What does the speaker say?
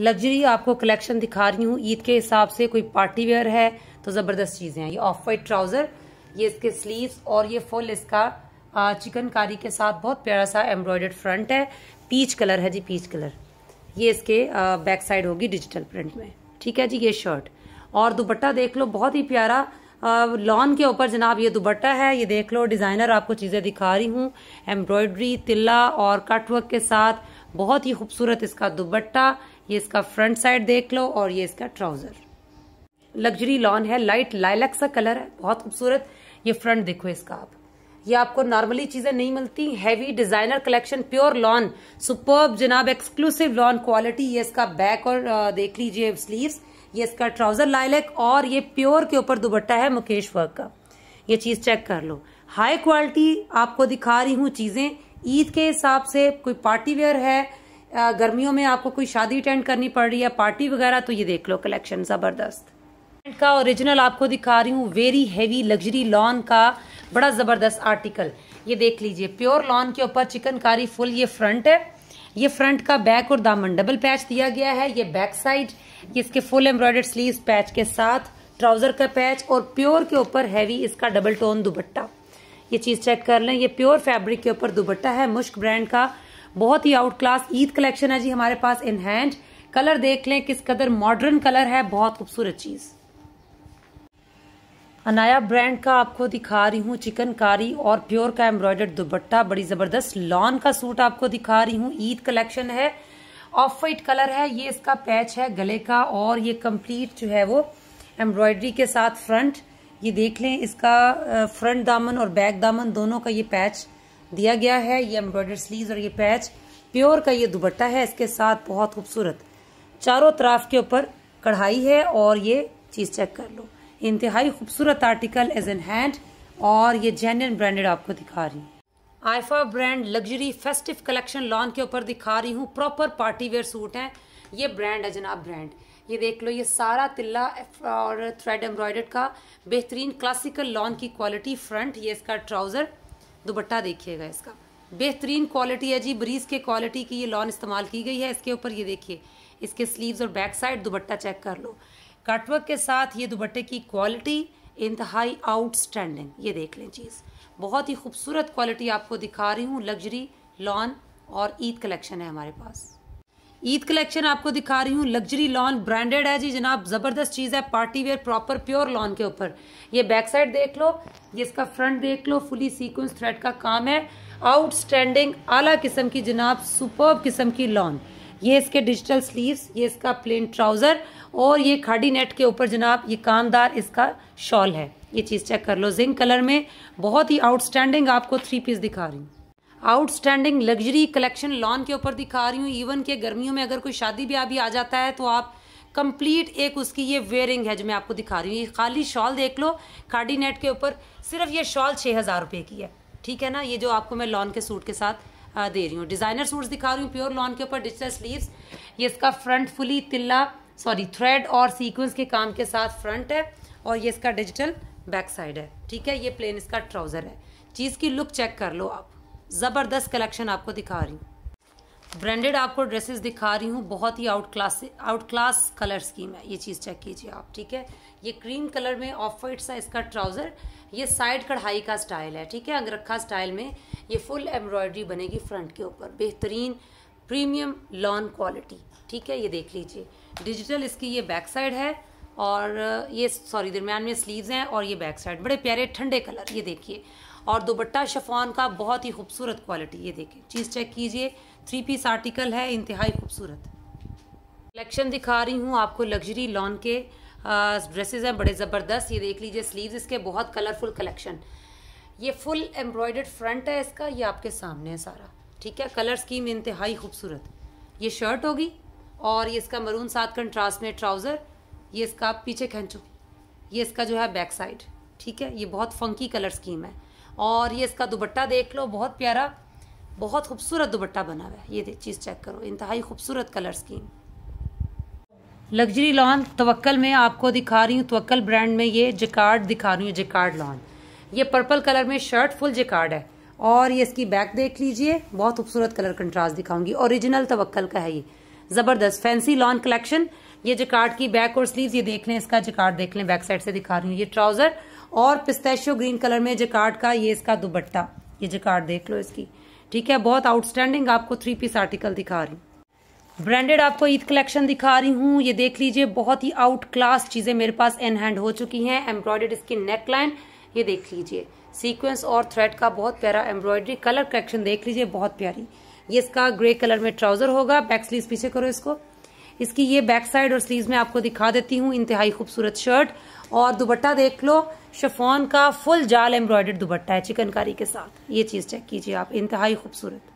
luxury आपको collection दिखा रही हूँ ईद के हिसाब से कोई पार्टी वेयर है तो ज़बरदस्त चीज़ें हैं ये ऑफ वाइट ट्राउज़र ये इसके स्लीव्स और ये फुल इसका चिकनकारी के साथ बहुत प्यारा सा एम्ब्रॉयडर्ड फ्रंट है पीच कलर है जी पीच कलर ये इसके बैक साइड होगी डिजिटल प्रिंट में ठीक है जी ये शर्ट और दुपट्टा देख लो बहुत ही प्यारा लॉन के ऊपर जनाब ये दुपट्टा है ये देख लो डिज़ाइनर आपको चीज़ें दिखा रही हूँ एम्ब्रॉयडरी तिल्ला और कटवर्क के साथ बहुत ही खूबसूरत इसका दुपट्टा ये इसका फ्रंट साइड देख लो और ये इसका ट्राउजर लग्जरी लॉन है लाइट लाइलक सा कलर है बहुत खूबसूरत ये फ्रंट देखो इसका आप ये आपको नॉर्मली चीजें नहीं मिलती heavy designer collection pure lawn super जनाब एक्सक्लूसिव लॉन क्वालिटी ये इसका बैक और देख लीजिए स्लीव्स ये इसका ट्राउजर लाइलैक और ये प्योर के ऊपर दुबट्टा है मुकेश वर्क का ये चीज चेक कर लो हाई क्वालिटी आपको दिखा रही हूं चीजें ईद के हिसाब से कोई पार्टी वेयर है गर्मियों में आपको कोई शादी अटेंड करनी पड़ रही है पार्टी वगैरह तो ये देख लो कलेक्शन ज़बरदस्त का ओरिजिनल आपको दिखा रही हूँ वेरी हैवी लग्जरी लॉन का बड़ा ज़बरदस्त आर्टिकल ये देख लीजिए प्योर लॉन के ऊपर चिकनकारी फुल ये फ्रंट है ये फ्रंट का बैक और दामन डबल पैच दिया गया है ये बैक साइड इसके फुल एम्ब्रॉयडर्ड स्लीव पैच के साथ ट्राउजर का पैच और प्योर के ऊपर हैवी इसका डबल टोन दुबट्टा ये चीज़ चेक कर लें ये प्योर फैब्रिक के ऊपर दुबट्टा है मुश्क ब्रांड का बहुत ही आउट क्लास ईद कलेक्शन है जी हमारे पास इन हैंड कलर देख लें किस कदर मॉडर्न कलर है बहुत खूबसूरत चीज़ अनाया ब्रांड का आपको दिखा रही हूँ चिकनकारी और प्योर का एम्ब्रॉयडर्ड दुबट्टा बड़ी ज़बरदस्त लॉन का सूट आपको दिखा रही हूँ ईद कलेक्शन है ऑफ वाइट कलर है ये इसका पैच है गले का और ये कंप्लीट जो है वो एम्ब्रॉयडरी के साथ फ्रंट ये देख लें इसका फ्रंट दामन और बैक दामन दोनों का ये पैच दिया गया है ये एम्ब्रॉयडर स्लीव और ये पैच प्योर का ये दुबट्टा है इसके साथ बहुत खूबसूरत चारों तरफ के ऊपर कढ़ाई है और ये चीज़ चेक कर लो इंतहाई खूबसूरत आर्टिकल एज एन हैंड और ये जेन्यन ब्रांडेड आपको दिखा रही आइफा brand luxury festive collection lawn के ऊपर दिखा रही हूँ प्रॉपर पार्टी वेयर सूट हैं ये ब्रांड है जनाब ब्रांड ये देख लो ये सारा तिल्ला और थ्रेड एम्ब्रॉयडर्ड का बेहतरीन क्लासिकल लॉन की क्वालिटी फ्रंट ये इसका ट्राउज़र दुपट्टा देखिएगा इसका बेहतरीन क्वालिटी है जी ब्रीज के क्वालिटी की ये लॉन इस्तेमाल की गई है इसके ऊपर ये देखिए इसके स्लीव्स और बैक साइड दुपट्टा चेक कर लो कटवर्क के साथ ये दुपट्टे की क्वालिटी इंतहाई आउटस्टैंडिंग ये देख लें चीज़ बहुत ही खूबसूरत क्वालिटी आपको दिखा रही हूँ लग्जरी लॉन और ईद कलेक्शन है हमारे पास ईद कलेक्शन आपको दिखा रही हूँ लग्जरी लॉन ब्रांडेड है जी जनाब ज़बरदस्त चीज़ है party wear proper pure lawn के ऊपर ये बैक साइड देख लो ये इसका फ्रंट देख लो फुली सीक्वेंस थ्रेड का काम है आउटस्टैंडिंग आला किस्म की जनाब सुपर किस्म की लॉन ये इसके डिजिटल स्लीव्स ये इसका प्लेन ट्राउज़र और ये खाड़ी नेट के ऊपर जनाब ये कामदार इसका शॉल है ये चीज़ चेक कर लो जिंक कलर में बहुत ही आउटस्टैंडिंग आपको थ्री पीस दिखा रही हूँ आउटस्टैंडिंग लग्जरी कलेक्शन लॉन के ऊपर दिखा रही हूँ इवन के गर्मियों में अगर कोई शादी ब्याह भी आ जाता है तो आप कंप्लीट एक उसकी ये वेयरिंग है जो मैं आपको दिखा रही हूँ ये खाली शॉल देख लो खाडी नेट के ऊपर सिर्फ ये शॉल छः हज़ार रुपये की है ठीक है ना ये जो आपको मैं लॉन के सूट के साथ दे रही हूँ डिज़ाइनर सूट्स दिखा रही हूँ प्योर लॉन के ऊपर डिजिटल स्लीव्स ये इसका फ्रंट फुली तिल्ला सॉरी थ्रेड और सीक्वेंस के काम के साथ फ्रंट है और ये इसका डिजिटल बैक साइड है ठीक है ये प्लेन इसका ट्राउज़र है चीज़ की लुक चेक कर लो आप ज़बरदस्त कलेक्शन आपको दिखा रही हूँ ब्रांडेड आपको ड्रेसेस दिखा रही हूँ बहुत ही out class out class colour scheme है ये चीज़ चेक कीजिए आप ठीक है ये क्रीम कलर में ऑफ वाइट सा इसका ट्राउज़र ये साइड कढ़ाई का स्टाइल है ठीक है अंगरखा स्टाइल में ये फुल एम्ब्रॉयडरी बनेगी फ्रंट के ऊपर बेहतरीन प्रीमियम लॉन क्वालिटी ठीक है ये देख लीजिए डिजिटल इसकी ये बैक साइड है और ये सॉरी दरमियान में स्लीव्स हैं और ये बैक साइड बड़े प्यारे ठंडे कलर ये देखिए और दुपट्टा शफोन का बहुत ही खूबसूरत क्वालिटी ये देखिए चीज़ चेक कीजिए थ्री पीस आर्टिकल है इंतहाई खूबसूरत कलेक्शन दिखा रही हूँ आपको लग्जरी लॉन के ड्रेसेस हैं बड़े ज़बरदस्त ये देख लीजिए स्लीव्स इसके बहुत कलरफुल कलेक्शन ये फुल एम्ब्रॉयडर्ड फ्रंट है इसका ये आपके सामने है सारा ठीक है कलर स्कीम इंतहाई खूबसूरत ये शर्ट होगी और ये इसका मरून साथ कंट्रास्ट में ट्राउज़र ये इसका आप पीछे खींचो ये इसका जो है बैक साइड ठीक है ये बहुत फंकी कलर स्कीम है और ये इसका दुबट्टा देख लो बहुत प्यारा बहुत खूबसूरत दुबट्टा बना हुआ है ये चीज़ चेक करो इंतहाई खूबसूरत colour scheme luxury lawn Tawakkal में आपको दिखा रही हूँ तवक्ल ब्रांड में ये जेकार्ड दिखा रही हूँ जेकार्ड लॉन ये पर्पल कलर में शर्ट फुल जेकार्ड है और ये इसकी बैक देख लीजिए बहुत खूबसूरत कलर कंट्रास्ट दिखाऊंगी ओरिजिनल तवक्ल का है ये जबरदस्त फैंसी लॉन कलेक्शन ये जकार्ड की बैक और स्लीव ये देख लें इसका जकार्ड देख लें बैक साइड से दिखा रही हूँ ये ट्राउजर और पिस्तेशियो ग्रीन कलर में जकार्ड का ये इसका दुबट्टा ये जकार्ड देख लो इसकी ठीक है बहुत आउटस्टैंडिंग आपको थ्री पीस आर्टिकल दिखा रही हूँ ब्रांडेड आपको ईद कलेक्शन दिखा रही हूँ ये देख लीजिए बहुत ही आउट क्लास चीज़ें मेरे पास इन हैंड हो चुकी हैं एम्ब्रॉयडेड इसकी नेक लाइन ये देख लीजिए सीक्वेंस और थ्रेड का बहुत प्यारा एम्ब्रॉयडरी कलर कलेक्शन देख लीजिए बहुत प्यारी ये इसका ग्रे कलर में ट्राउजर होगा बैक स्लीव पीछे करो इसको इसकी ये बैक साइड और स्लीव में आपको दिखा देती हूँ इंतहाई खूबसूरत शर्ट और दुपट्टा देख लो शफोन का फुल जाल एम्ब्रॉयडर्ड दुपट्टा है चिकनकारी के साथ ये चीज़ चेक कीजिए आप इंतहाई खूबसूरत